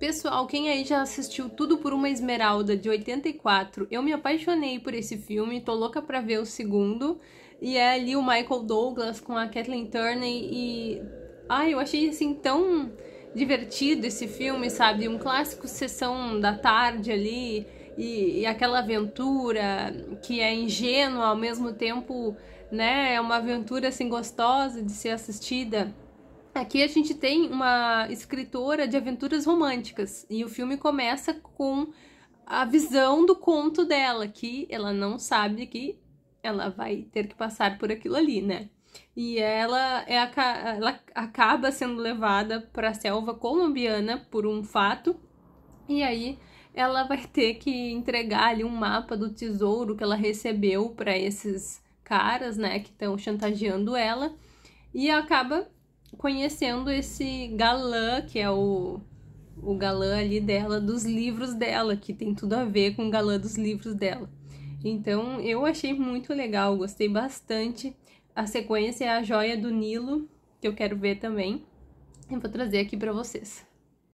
Pessoal, quem aí já assistiu Tudo por uma Esmeralda de 84, eu me apaixonei por esse filme, tô louca pra ver o segundo. E é ali o Michael Douglas com a Kathleen Turney e. Ai, eu achei assim tão divertido esse filme, sabe? Um clássico sessão da tarde ali e, e aquela aventura que é ingênua ao mesmo tempo, né? É uma aventura assim gostosa de ser assistida. Aqui a gente tem uma escritora de aventuras românticas e o filme começa com a visão do conto dela, que ela não sabe que ela vai ter que passar por aquilo ali, né? E ela, é, ela acaba sendo levada para a selva colombiana por um fato, e aí ela vai ter que entregar ali um mapa do tesouro que ela recebeu para esses caras, né, que estão chantageando ela, e acaba conhecendo esse galã, que é o, o galã ali dela, dos livros dela, que tem tudo a ver com o galã dos livros dela. Então eu achei muito legal, gostei bastante. A sequência é a Joia do Nilo, que eu quero ver também. Eu vou trazer aqui para vocês.